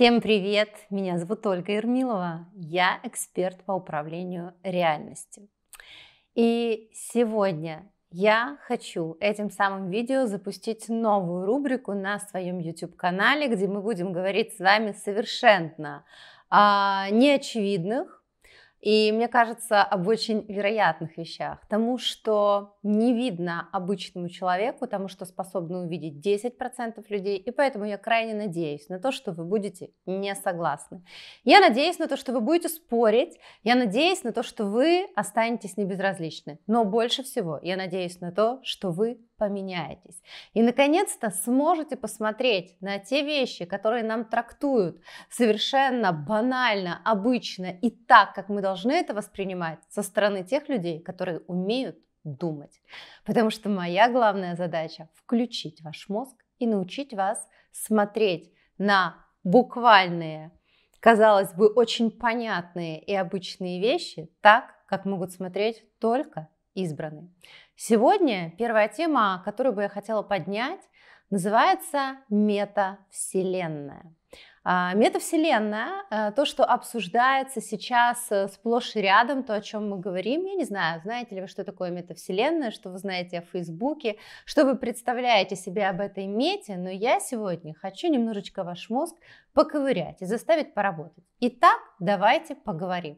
Всем привет! Меня зовут Ольга Ермилова. Я эксперт по управлению реальностью. И сегодня я хочу этим самым видео запустить новую рубрику на своем YouTube-канале, где мы будем говорить с вами совершенно о а, неочевидных и, мне кажется, об очень вероятных вещах. Тому что не видно обычному человеку, потому что способны увидеть 10% людей, и поэтому я крайне надеюсь на то, что вы будете не согласны. Я надеюсь на то, что вы будете спорить, я надеюсь на то, что вы останетесь небезразличны, но больше всего я надеюсь на то, что вы поменяетесь. И, наконец-то, сможете посмотреть на те вещи, которые нам трактуют совершенно банально, обычно и так, как мы должны это воспринимать со стороны тех людей, которые умеют думать. Потому что моя главная задача – включить ваш мозг и научить вас смотреть на буквальные, казалось бы, очень понятные и обычные вещи так, как могут смотреть только избранные. Сегодня первая тема, которую бы я хотела поднять, называется метавселенная. А, метавселенная, э, то, что обсуждается сейчас э, сплошь и рядом, то, о чем мы говорим, я не знаю, знаете ли вы, что такое метавселенная, что вы знаете о Фейсбуке, что вы представляете себе об этой мете, но я сегодня хочу немножечко ваш мозг поковырять и заставить поработать. Итак, давайте поговорим.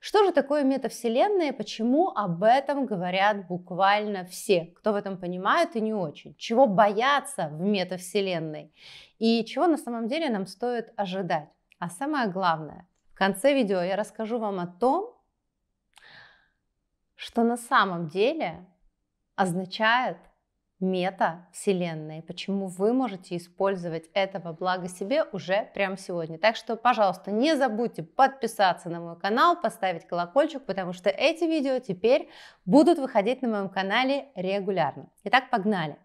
Что же такое метавселенная и почему об этом говорят буквально все, кто в этом понимает и не очень? Чего бояться в метавселенной и чего на самом деле нам стоит ожидать? А самое главное, в конце видео я расскажу вам о том, что на самом деле означает мета-вселенной, почему вы можете использовать этого во благо себе уже прямо сегодня. Так что, пожалуйста, не забудьте подписаться на мой канал, поставить колокольчик, потому что эти видео теперь будут выходить на моем канале регулярно. Итак, погнали!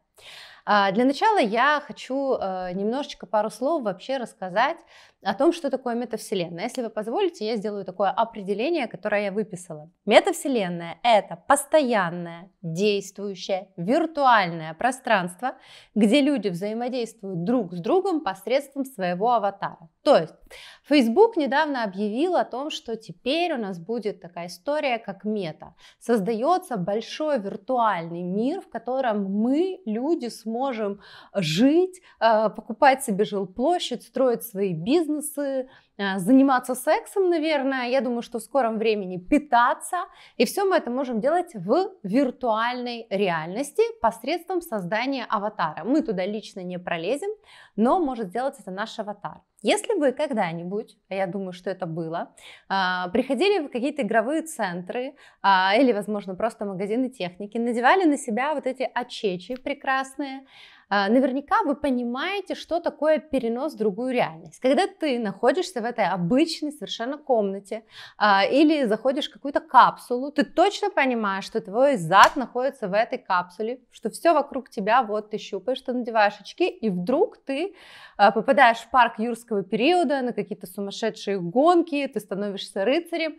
А, для начала я хочу э, немножечко пару слов вообще рассказать о том, что такое метавселенная. Если вы позволите, я сделаю такое определение, которое я выписала. Метавселенная – это постоянное, действующее, виртуальное пространство, где люди взаимодействуют друг с другом посредством своего аватара. То есть Facebook недавно объявил о том, что теперь у нас будет такая история, как мета. Создается большой виртуальный мир, в котором мы, люди, сможем жить, э, покупать себе жилплощадь, строить свои бизнесы, бизнесы, а, заниматься сексом, наверное. Я думаю, что в скором времени питаться. И все мы это можем делать в виртуальной реальности посредством создания аватара. Мы туда лично не пролезем, но может сделать это наш аватар. Если вы когда-нибудь, а я думаю, что это было, а, приходили в какие-то игровые центры или, возможно, просто магазины техники, надевали на себя вот эти очечи прекрасные, а, наверняка вы понимаете, что такое перенос в другую реальность. Когда ты находишься в этой обычной совершенно комнате а, или заходишь в какую-то капсулу, ты точно понимаешь, что твой зад находится в этой капсуле, что все вокруг тебя, вот ты щупаешь, ты надеваешь очки, и вдруг ты а, попадаешь в парк юрского периода на какие-то сумасшедшие гонки, ты становишься рыцарем,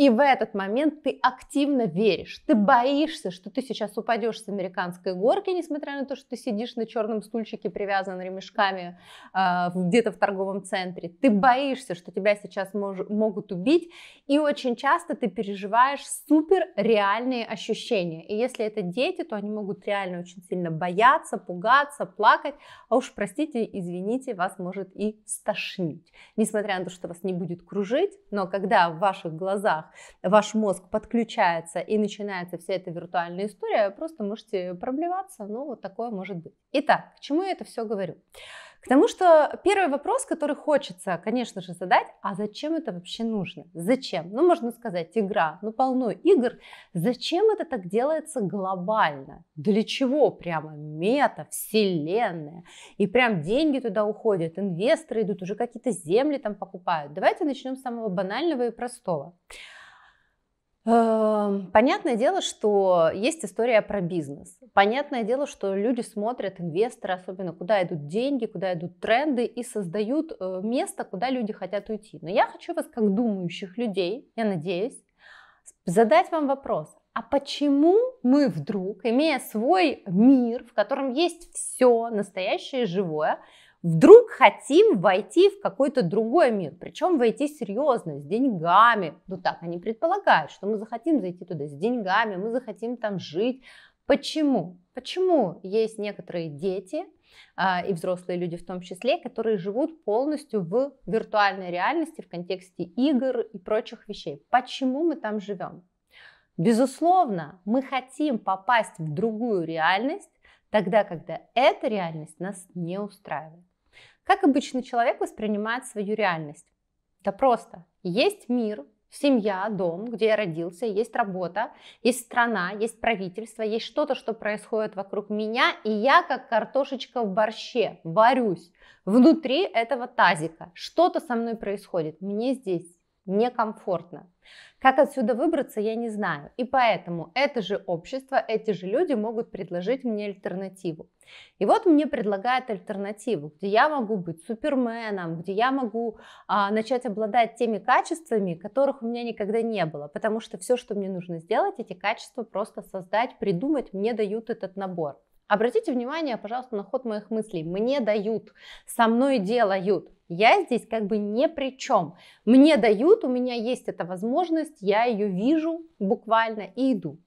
и в этот момент ты активно веришь, ты боишься, что ты сейчас упадешь с американской горки, несмотря на то, что ты сидишь на черном стульчике, привязан ремешками а, где-то в торговом центре. Ты боишься, что тебя сейчас мож- могут убить, и очень часто ты переживаешь супер реальные ощущения. И если это дети, то они могут реально очень сильно бояться, пугаться, плакать, а уж простите, извините, вас может и стошнить. Несмотря на то, что вас не будет кружить, но когда в ваших глазах ваш мозг подключается и начинается вся эта виртуальная история, просто можете проблеваться, но вот такое может быть. Итак, к чему я это все говорю? К тому, что первый вопрос, который хочется, конечно же, задать, а зачем это вообще нужно? Зачем? Ну, можно сказать, игра, ну, полно игр. Зачем это так делается глобально? Для чего прямо мета, вселенная? И прям деньги туда уходят, инвесторы идут, уже какие-то земли там покупают. Давайте начнем с самого банального и простого. Эм, понятное дело, что есть история про бизнес. Понятное дело, что люди смотрят, инвесторы особенно, куда идут деньги, куда идут тренды и создают э, место, куда люди хотят уйти. Но я хочу вас, как думающих людей, я надеюсь, задать вам вопрос. А почему мы вдруг, имея свой мир, в котором есть все настоящее и живое, вдруг хотим войти в какой-то другой мир, причем войти серьезно, с деньгами. Ну так они предполагают, что мы захотим зайти туда с деньгами, мы захотим там жить. Почему? Почему есть некоторые дети, а, и взрослые люди в том числе, которые живут полностью в виртуальной реальности в контексте игр и прочих вещей. Почему мы там живем? Безусловно, мы хотим попасть в другую реальность, тогда, когда эта реальность нас не устраивает. Как обычный человек воспринимает свою реальность? Да просто. Есть мир, семья, дом, где я родился, есть работа, есть страна, есть правительство, есть что-то, что происходит вокруг меня, и я как картошечка в борще варюсь внутри этого тазика. Что-то со мной происходит, мне здесь некомфортно. Как отсюда выбраться, я не знаю. И поэтому это же общество, эти же люди могут предложить мне альтернативу. И вот мне предлагают альтернативу, где я могу быть суперменом, где я могу а, начать обладать теми качествами, которых у меня никогда не было, потому что все, что мне нужно сделать, эти качества просто создать, придумать, мне дают этот набор. Обратите внимание, пожалуйста, на ход моих мыслей. Мне дают, со мной делают. Я здесь как бы ни при чем. Мне дают, у меня есть эта возможность, я ее вижу буквально и иду.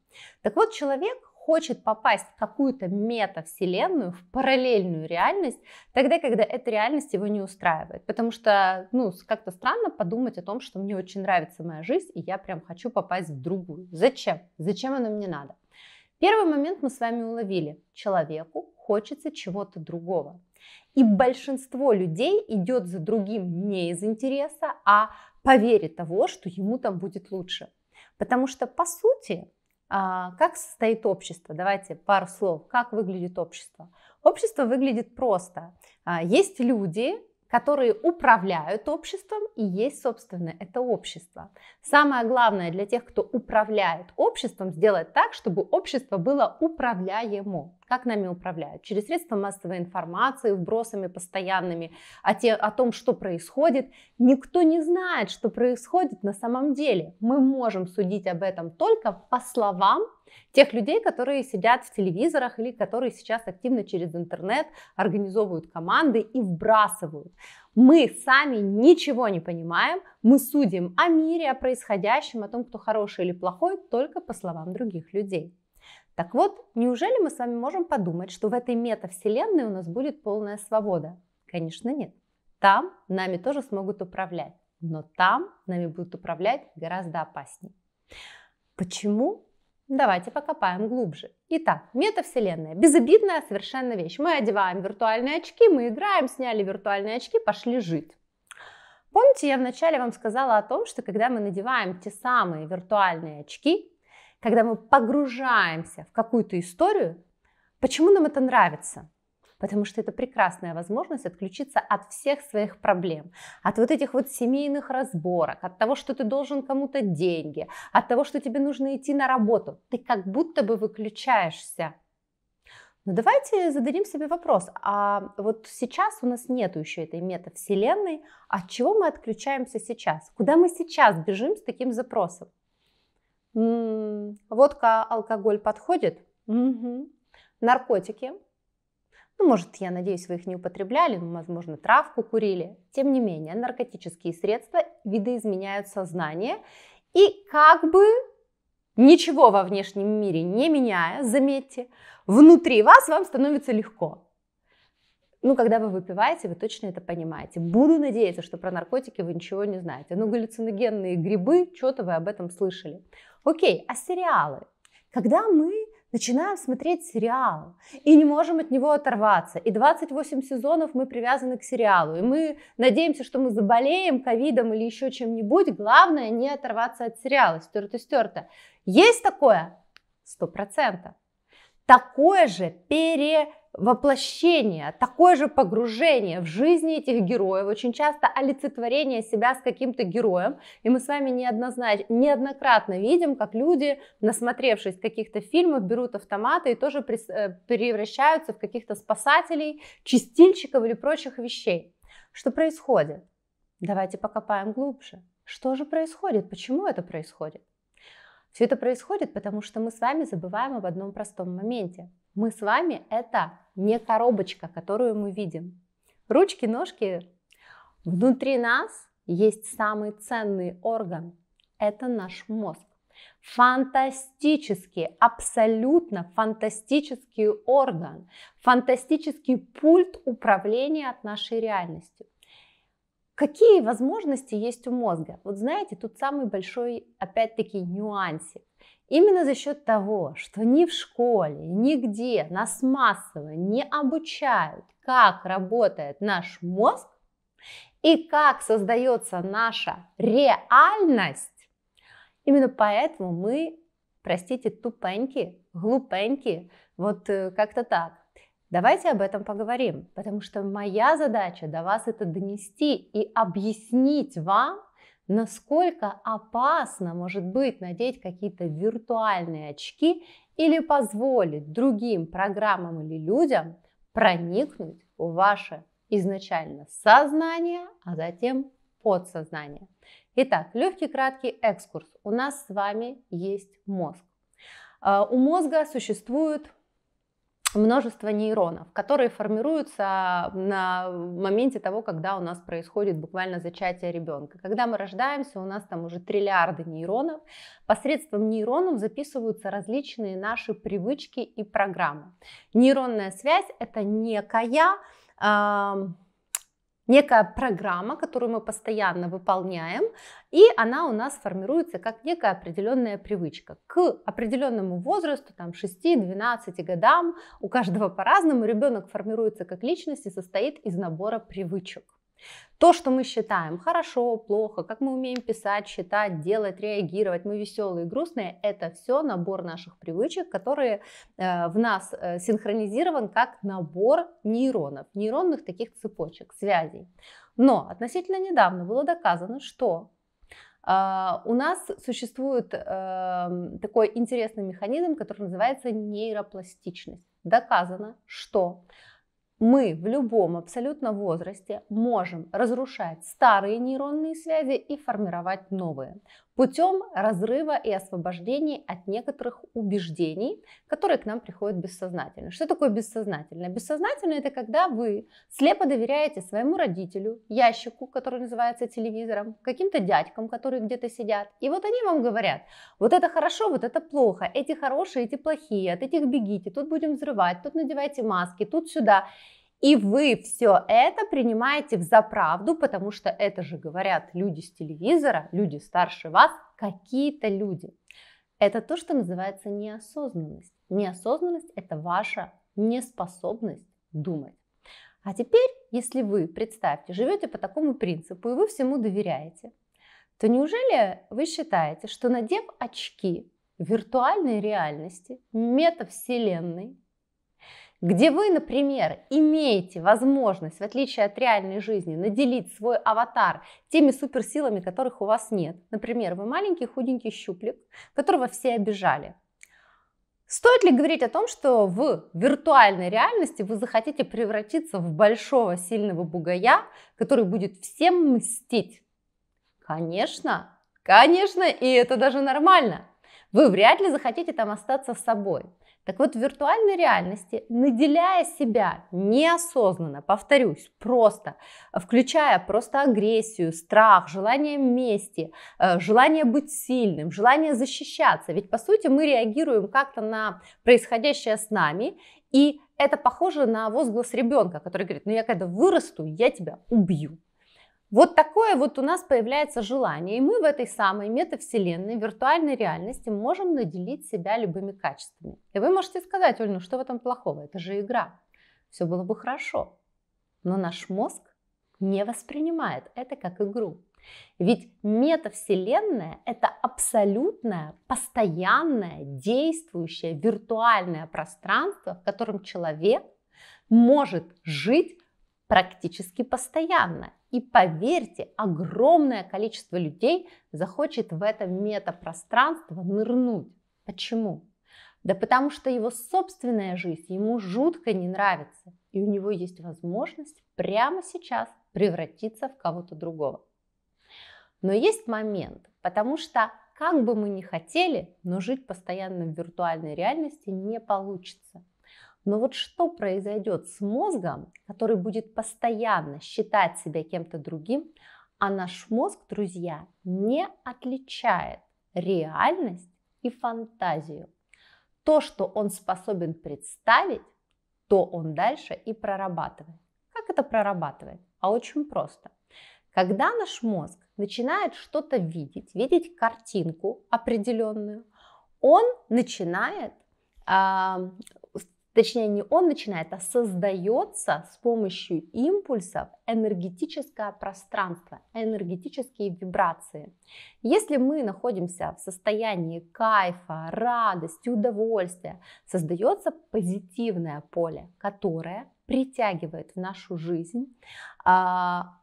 Так вот, человек хочет попасть в какую-то метавселенную, в параллельную реальность, тогда, когда эта реальность его не устраивает. Потому что, ну, как-то странно подумать о том, что мне очень нравится моя жизнь, и я прям хочу попасть в другую. Зачем? Зачем оно мне надо? Первый момент мы с вами уловили. Человеку хочется чего-то другого. И большинство людей идет за другим не из интереса, а по вере того, что ему там будет лучше. Потому что, по сути, а, как состоит общество? Давайте пару слов. Как выглядит общество? Общество выглядит просто. А, есть люди, которые управляют обществом, и есть, собственно, это общество. Самое главное для тех, кто управляет обществом, сделать так, чтобы общество было управляемо. Как нами управляют? Через средства массовой информации, вбросами постоянными о, те, о том, что происходит. Никто не знает, что происходит на самом деле. Мы можем судить об этом только по словам Тех людей, которые сидят в телевизорах или которые сейчас активно через интернет организовывают команды и вбрасывают. Мы сами ничего не понимаем, мы судим о мире, о происходящем, о том, кто хороший или плохой, только по словам других людей. Так вот, неужели мы с вами можем подумать, что в этой метавселенной у нас будет полная свобода? Конечно нет. Там нами тоже смогут управлять, но там нами будут управлять гораздо опаснее. Почему? Давайте покопаем глубже. Итак, метавселенная. Безобидная совершенно вещь. Мы одеваем виртуальные очки, мы играем, сняли виртуальные очки, пошли жить. Помните, я вначале вам сказала о том, что когда мы надеваем те самые виртуальные очки, когда мы погружаемся в какую-то историю, почему нам это нравится? потому что это прекрасная возможность отключиться от всех своих проблем, от вот этих вот семейных разборок, от того, что ты должен кому-то деньги, от того, что тебе нужно идти на работу. Ты как будто бы выключаешься. Но давайте зададим себе вопрос, а вот сейчас у нас нету еще этой метавселенной, от чего мы отключаемся сейчас? Куда мы сейчас бежим с таким запросом? М-м, водка, алкоголь подходит? Угу. Наркотики ну, может, я надеюсь, вы их не употребляли, возможно, травку курили. Тем не менее, наркотические средства видоизменяют сознание и как бы ничего во внешнем мире не меняя, заметьте, внутри вас вам становится легко. Ну, когда вы выпиваете, вы точно это понимаете. Буду надеяться, что про наркотики вы ничего не знаете. Ну, галлюциногенные грибы, что-то вы об этом слышали. Окей, а сериалы? Когда мы начинаем смотреть сериал и не можем от него оторваться. И 28 сезонов мы привязаны к сериалу, и мы надеемся, что мы заболеем ковидом или еще чем-нибудь. Главное не оторваться от сериала, стерто-стерто. Есть такое? Сто процентов. Такое же пере воплощение, такое же погружение в жизни этих героев, очень часто олицетворение себя с каким-то героем. И мы с вами неоднозначно, неоднократно видим, как люди, насмотревшись каких-то фильмов, берут автоматы и тоже э, превращаются в каких-то спасателей, чистильщиков или прочих вещей. Что происходит? Давайте покопаем глубже. Что же происходит? Почему это происходит? Все это происходит, потому что мы с вами забываем об одном простом моменте – мы с вами – это не коробочка, которую мы видим. Ручки, ножки. Внутри нас есть самый ценный орган – это наш мозг. Фантастический, абсолютно фантастический орган, фантастический пульт управления от нашей реальностью. Какие возможности есть у мозга? Вот знаете, тут самый большой, опять-таки, нюансик. Именно за счет того, что ни в школе, нигде нас массово не обучают, как работает наш мозг и как создается наша реальность, Именно поэтому мы, простите, тупенькие, глупенькие, вот э, как-то так. Давайте об этом поговорим, потому что моя задача до вас это донести и объяснить вам, насколько опасно может быть надеть какие-то виртуальные очки или позволить другим программам или людям проникнуть в ваше изначально сознание, а затем подсознание. Итак, легкий краткий экскурс. У нас с вами есть мозг. А, у мозга существует множество нейронов, которые формируются на моменте того, когда у нас происходит буквально зачатие ребенка. Когда мы рождаемся, у нас там уже триллиарды нейронов. Посредством нейронов записываются различные наши привычки и программы. Нейронная связь – это некая э, некая программа, которую мы постоянно выполняем, и она у нас формируется как некая определенная привычка. К определенному возрасту, там 6-12 годам, у каждого по-разному, ребенок формируется как личность и состоит из набора привычек. То, что мы считаем хорошо, плохо, как мы умеем писать, считать, делать, реагировать, мы веселые грустные, это все набор наших привычек, которые э, в нас э, синхронизирован как набор нейронов, нейронных таких цепочек, связей. Но относительно недавно было доказано, что Uh, у нас существует uh, такой интересный механизм, который называется нейропластичность. Доказано, что мы в любом абсолютно возрасте можем разрушать старые нейронные связи и формировать новые путем разрыва и освобождения от некоторых убеждений, которые к нам приходят бессознательно. Что такое бессознательное? Бессознательное – это когда вы слепо доверяете своему родителю, ящику, который называется телевизором, каким-то дядькам, которые где-то сидят, и вот они вам говорят, вот это хорошо, вот это плохо, эти хорошие, эти плохие, от этих бегите, тут будем взрывать, тут надевайте маски, тут сюда – и вы все это принимаете в заправду, потому что это же говорят люди с телевизора, люди старше вас, какие-то люди. Это то, что называется неосознанность. Неосознанность – это ваша неспособность думать. А теперь, если вы, представьте, живете по такому принципу, и вы всему доверяете, то неужели вы считаете, что надев очки виртуальной реальности, метавселенной, где вы, например, имеете возможность, в отличие от реальной жизни, наделить свой аватар теми суперсилами, которых у вас нет. Например, вы маленький худенький щуплик, которого все обижали. Стоит ли говорить о том, что в виртуальной реальности вы захотите превратиться в большого сильного бугая, который будет всем мстить? Конечно, конечно, и это даже нормально. Вы вряд ли захотите там остаться собой. Так вот, в виртуальной реальности, наделяя себя неосознанно, повторюсь, просто, включая просто агрессию, страх, желание мести, э, желание быть сильным, желание защищаться, ведь по сути мы реагируем как-то на происходящее с нами, и это похоже на возглас ребенка, который говорит, ну я когда вырасту, я тебя убью. Вот такое вот у нас появляется желание, и мы в этой самой метавселенной, виртуальной реальности можем наделить себя любыми качествами. И вы можете сказать, Оль, ну что в этом плохого, это же игра, все было бы хорошо. Но наш мозг не воспринимает это как игру. Ведь метавселенная – это абсолютное, постоянное, действующее виртуальное пространство, в котором человек может жить практически постоянно. И поверьте, огромное количество людей захочет в это метапространство нырнуть. Почему? Да потому что его собственная жизнь ему жутко не нравится, и у него есть возможность прямо сейчас превратиться в кого-то другого. Но есть момент, потому что как бы мы ни хотели, но жить постоянно в виртуальной реальности не получится – но вот что произойдет с мозгом, который будет постоянно считать себя кем-то другим, а наш мозг, друзья, не отличает реальность и фантазию. То, что он способен представить, то он дальше и прорабатывает. Как это прорабатывает? А очень просто. Когда наш мозг начинает что-то видеть, видеть картинку определенную, он начинает а, Точнее, не он начинает, а создается с помощью импульсов энергетическое пространство, энергетические вибрации. Если мы находимся в состоянии кайфа, радости, удовольствия, создается позитивное поле, которое притягивает в нашу жизнь а,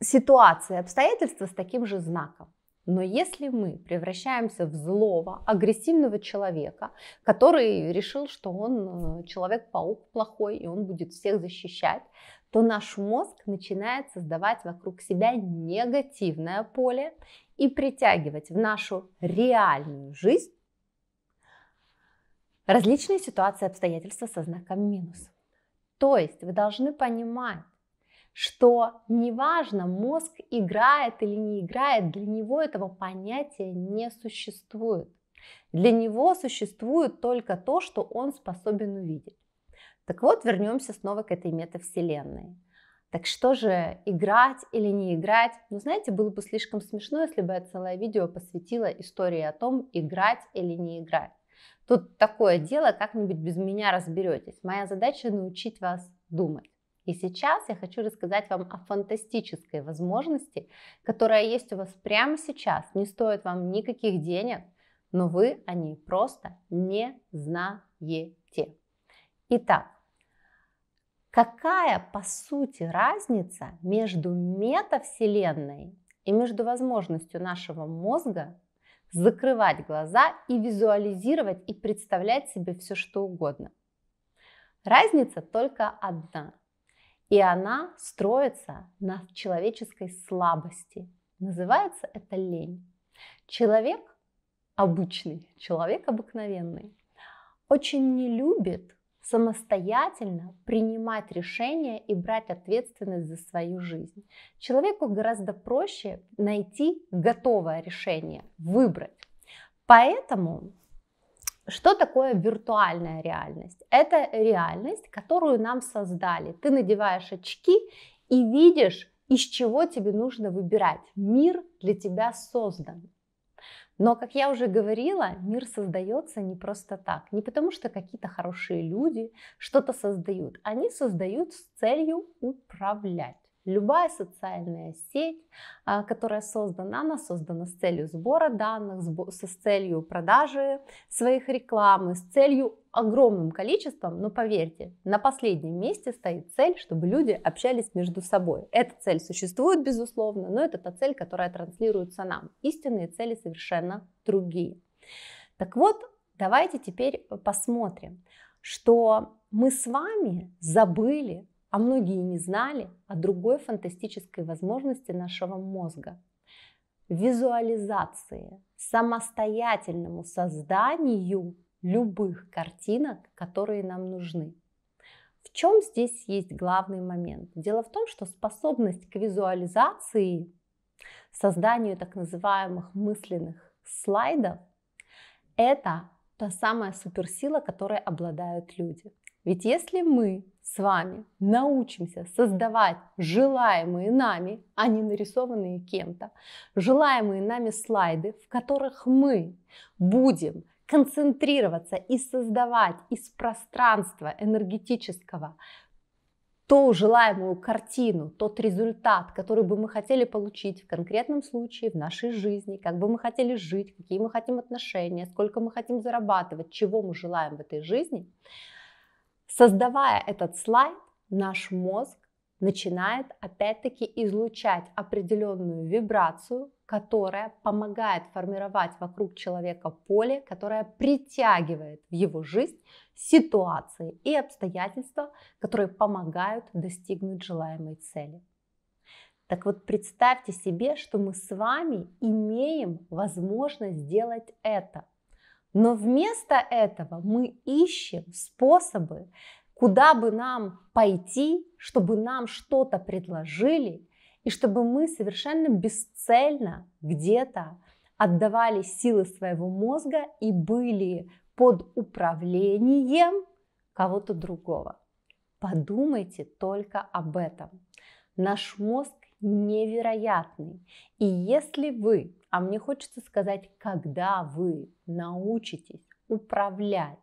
ситуации, обстоятельства с таким же знаком. Но если мы превращаемся в злого, агрессивного человека, который решил, что он э, человек-паук плохой, и он будет всех защищать, то наш мозг начинает создавать вокруг себя негативное поле и притягивать в нашу реальную жизнь различные ситуации обстоятельства со знаком минус. То есть вы должны понимать, что неважно, мозг играет или не играет, для него этого понятия не существует. Для него существует только то, что он способен увидеть. Так вот, вернемся снова к этой метавселенной. Так что же, играть или не играть? Ну, знаете, было бы слишком смешно, если бы я целое видео посвятила истории о том, играть или не играть. Тут такое дело, как-нибудь без меня разберетесь. Моя задача научить вас думать. И сейчас я хочу рассказать вам о фантастической возможности, которая есть у вас прямо сейчас, не стоит вам никаких денег, но вы о ней просто не знаете. Итак, какая по сути разница между метавселенной и между возможностью нашего мозга закрывать глаза и визуализировать и представлять себе все что угодно? Разница только одна – и она строится на человеческой слабости. Называется это лень. Человек обычный, человек обыкновенный, очень не любит самостоятельно принимать решения и брать ответственность за свою жизнь. Человеку гораздо проще найти готовое решение, выбрать. Поэтому что такое виртуальная реальность? Это реальность, которую нам создали. Ты надеваешь очки и видишь, из чего тебе нужно выбирать. Мир для тебя создан. Но, как я уже говорила, мир создается не просто так. Не потому, что какие-то хорошие люди что-то создают. Они создают с целью управлять. Любая социальная сеть, а, которая создана, она создана с целью сбора данных, с целью продажи своих рекламы, с целью огромным количеством, но поверьте, на последнем месте стоит цель, чтобы люди общались между собой. Эта цель существует, безусловно, но это та цель, которая транслируется нам. Истинные цели совершенно другие. Так вот, давайте теперь посмотрим, что мы с вами забыли а многие не знали о другой фантастической возможности нашего мозга – визуализации, самостоятельному созданию любых картинок, которые нам нужны. В чем здесь есть главный момент? Дело в том, что способность к визуализации, созданию так называемых мысленных слайдов, это та самая суперсила, которой обладают люди – ведь если мы с вами научимся создавать желаемые нами, а не нарисованные кем-то, желаемые нами слайды, в которых мы будем концентрироваться и создавать из пространства энергетического ту желаемую картину, тот результат, который бы мы хотели получить в конкретном случае в нашей жизни, как бы мы хотели жить, какие мы хотим отношения, сколько мы хотим зарабатывать, чего мы желаем в этой жизни – Создавая этот слайд, наш мозг начинает опять-таки излучать определенную вибрацию, которая помогает формировать вокруг человека поле, которое притягивает в его жизнь ситуации и обстоятельства, которые помогают достигнуть желаемой цели. Так вот, представьте себе, что мы с вами имеем возможность сделать это. Но вместо этого мы ищем способы, куда бы нам пойти, чтобы нам что-то предложили, и чтобы мы совершенно бесцельно где-то отдавали силы своего мозга и были под управлением кого-то другого. Подумайте только об этом. Наш мозг невероятный. И если вы а мне хочется сказать, когда вы научитесь управлять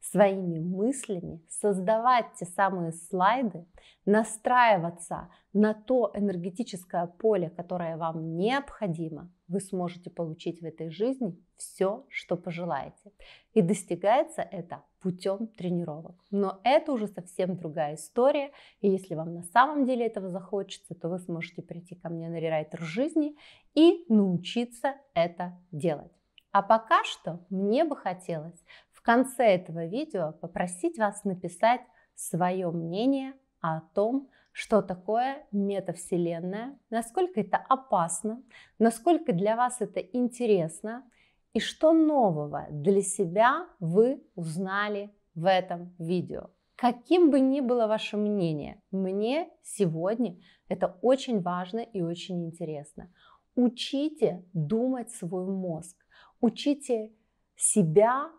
своими мыслями, создавать те самые слайды, настраиваться на то энергетическое поле, которое вам необходимо, вы сможете получить в этой жизни все, что пожелаете. И достигается это путем тренировок. Но это уже совсем другая история. И если вам на самом деле этого захочется, то вы сможете прийти ко мне на рерайтер жизни и научиться это делать. А пока что мне бы хотелось, конце этого видео попросить вас написать свое мнение о том, что такое метавселенная, насколько это опасно, насколько для вас это интересно и что нового для себя вы узнали в этом видео. Каким бы ни было ваше мнение, мне сегодня это очень важно и очень интересно. Учите думать свой мозг, учите себя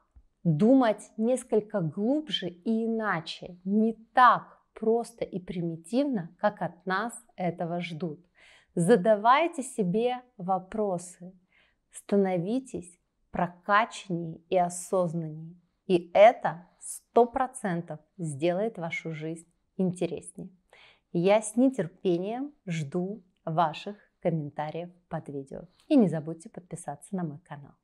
думать несколько глубже и иначе, не так просто и примитивно, как от нас этого ждут. Задавайте себе вопросы, становитесь прокачаннее и осознаннее. И это сто процентов сделает вашу жизнь интереснее. Я с нетерпением жду ваших комментариев под видео. И не забудьте подписаться на мой канал.